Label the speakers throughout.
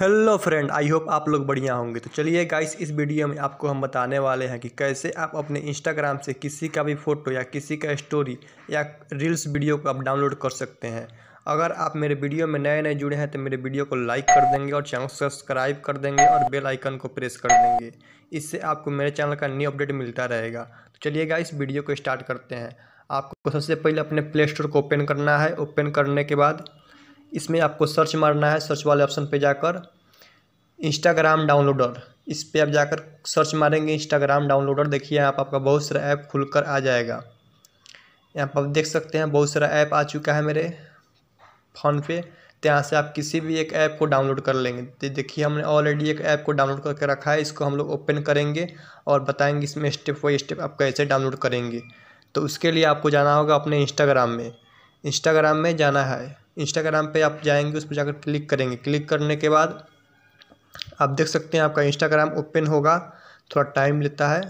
Speaker 1: hello friend I hope आप लोग बढ़िया होंगे तो चलिए गाइस इस वीडियो में आपको हम बताने वाले हैं कि कैसे आप अपने इंस्टाग्राम से किसी का भी फ़ोटो या किसी का स्टोरी या रील्स वीडियो को आप डाउनलोड कर सकते हैं अगर आप मेरे वीडियो में नए नए जुड़े हैं तो मेरे वीडियो को लाइक कर देंगे और चैनल सब्सक्राइब कर देंगे और बेल आइकन को प्रेस कर देंगे इससे आपको मेरे चैनल का न्यू अपडेट मिलता रहेगा तो चलिए गाइस वीडियो को स्टार्ट करते हैं आपको सबसे पहले अपने प्ले स्टोर को ओपन करना है ओपन करने के बाद इसमें आपको सर्च मारना है सर्च वाले ऑप्शन पे जाकर इंस्टाग्राम डाउनलोडर इस पर आप जाकर सर्च मारेंगे इंस्टाग्राम डाउनलोडर देखिए आप आपका बहुत सारा ऐप खुलकर आ जाएगा यहाँ पर आप देख सकते हैं बहुत सारा ऐप आ चुका है मेरे फ़ोन पे तो यहाँ से आप किसी भी एक ऐप को डाउनलोड कर लेंगे तो देखिए हमने ऑलरेडी एक ऐप को डाउनलोड करके रखा है इसको हम लोग ओपन करेंगे और बताएंगे इसमें स्टेप बाई स्टेप आप कैसे डाउनलोड करेंगे तो उसके लिए आपको जाना होगा अपने इंस्टाग्राम में इंस्टाग्राम में जाना है इंस्टाग्राम पे आप जाएंगे उस पर जाकर क्लिक करेंगे क्लिक करने के बाद आप देख सकते हैं आपका इंस्टाग्राम ओपन होगा थोड़ा टाइम लेता है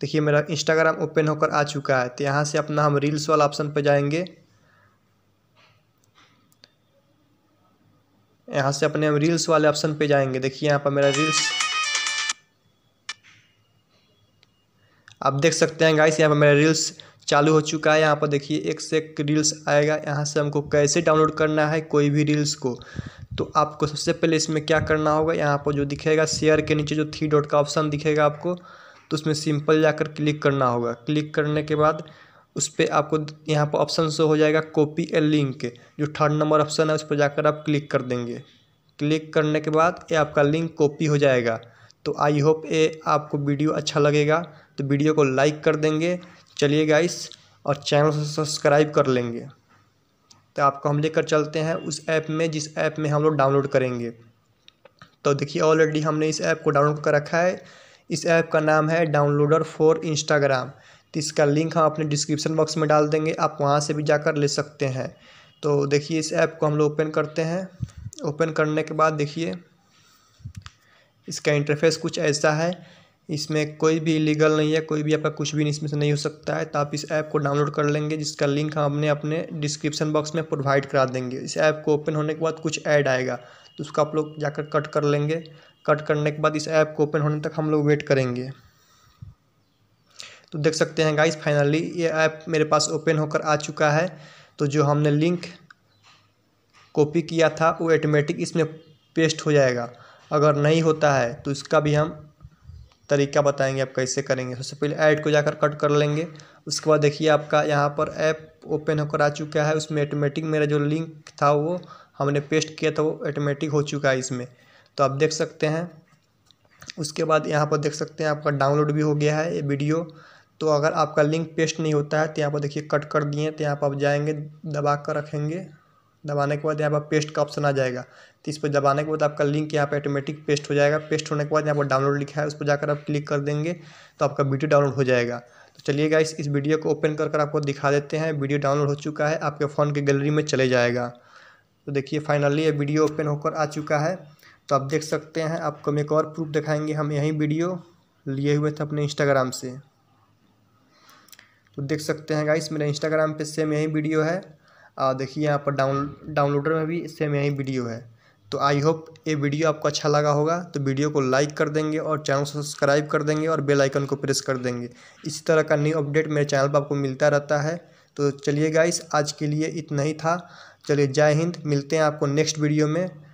Speaker 1: देखिए मेरा इंस्टाग्राम ओपन होकर आ चुका है तो यहाँ से अपना हम रील्स वाला ऑप्शन पर जाएंगे यहाँ से अपने हम रील्स वाले ऑप्शन पर जाएंगे देखिए यहाँ पर मेरा रील्स आप देख सकते हैं गाइस यहाँ पर मेरा रील्स चालू हो चुका है यहाँ पर देखिए एक से एक रील्स आएगा यहाँ से हमको कैसे डाउनलोड करना है कोई भी रील्स को तो आपको सबसे पहले इसमें क्या करना होगा यहाँ पर जो दिखेगा शेयर के नीचे जो थ्री डॉट का ऑप्शन दिखेगा आपको तो उसमें सिंपल जाकर क्लिक करना होगा क्लिक करने के बाद उस पर आपको यहाँ पर ऑप्शन शो हो जाएगा कॉपी ए लिंक जो थर्ड नंबर ऑप्शन है उस पर जाकर आप क्लिक कर देंगे क्लिक करने के बाद ये आपका लिंक कॉपी हो जाएगा तो आई होप ये आपको वीडियो अच्छा लगेगा तो वीडियो को लाइक कर देंगे चलिए गाइस और चैनल सब्सक्राइब कर लेंगे तो आपको हम लेकर चलते हैं उस ऐप में जिस ऐप में हम लोग डाउनलोड करेंगे तो देखिए ऑलरेडी हमने इस ऐप को डाउनलोड कर रखा है इस ऐप का नाम है डाउनलोडर फॉर इंस्टाग्राम तो इसका लिंक हम अपने डिस्क्रिप्शन बॉक्स में डाल देंगे आप वहाँ से भी जाकर ले सकते हैं तो देखिए इस ऐप को हम लोग ओपन करते हैं ओपन करने के बाद देखिए इसका इंटरफेस कुछ ऐसा है इसमें कोई भी लीगल नहीं है कोई भी आपका कुछ भी इसमें से नहीं हो सकता है तो आप इस ऐप को डाउनलोड कर लेंगे जिसका लिंक हम अपने अपने डिस्क्रिप्शन बॉक्स में प्रोवाइड करा देंगे इस ऐप को ओपन होने के बाद कुछ ऐड आएगा तो उसको आप लोग जाकर कट कर लेंगे कट करने के बाद इस ऐप को ओपन होने तक हम लोग वेट करेंगे तो देख सकते हैं गाइस फाइनली ये ऐप मेरे पास ओपन होकर आ चुका है तो जो हमने लिंक कॉपी किया था वो ऑटोमेटिक इसमें पेस्ट हो जाएगा अगर नहीं होता है तो इसका भी हम तरीका बताएंगे आप कैसे करेंगे सबसे पहले ऐड को जाकर कट कर लेंगे उसके बाद देखिए आपका यहाँ पर ऐप ओपन होकर आ चुका है उसमें ऑटोमेटिक मेरा जो लिंक था वो हमने पेस्ट किया था वो ऑटोमेटिक हो चुका है इसमें तो आप देख सकते हैं उसके बाद यहाँ पर देख सकते हैं आपका डाउनलोड भी हो गया है ये वीडियो तो अगर आपका लिंक पेस्ट नहीं होता है तो यहाँ पर देखिए कट कर दिए तो यहाँ पर आप जाएंगे दबा कर रखेंगे दबाने के बाद यहाँ पर पेस्ट का ऑप्शन आ जाएगा तो इस पर दबाने के बाद आपका लिंक यहाँ पर ऑटोमेटिक पेस्ट हो जाएगा पेस्ट होने के बाद यहाँ पर डाउनलोड लिखा है उस पर जाकर आप क्लिक कर देंगे तो आपका वीडियो डाउनलोड हो जाएगा तो चलिए गाइस इस वीडियो को ओपन कर कर आपको दिखा देते हैं वीडियो डाउनलोड हो चुका है आपके फ़ोन की गैलरी में चले जाएगा तो देखिए फाइनली ये वीडियो ओपन होकर आ चुका है तो आप देख सकते हैं आपको हम एक और प्रूफ दिखाएंगे हम यही वीडियो लिए हुए थे अपने इंस्टाग्राम से तो देख सकते हैं गाइस मेरा इंस्टाग्राम पे सेम यही वीडियो है देखिए यहाँ पर डाउन डाउनलोडर में भी सेम यही वीडियो है तो आई होप ये वीडियो आपको अच्छा लगा होगा तो वीडियो को लाइक कर देंगे और चैनल सब्सक्राइब कर देंगे और बेल आइकन को प्रेस कर देंगे इसी तरह का न्यू अपडेट मेरे चैनल पर आपको मिलता रहता है तो चलिए गाइस आज के लिए इतना ही था चलिए जय हिंद मिलते हैं आपको नेक्स्ट वीडियो में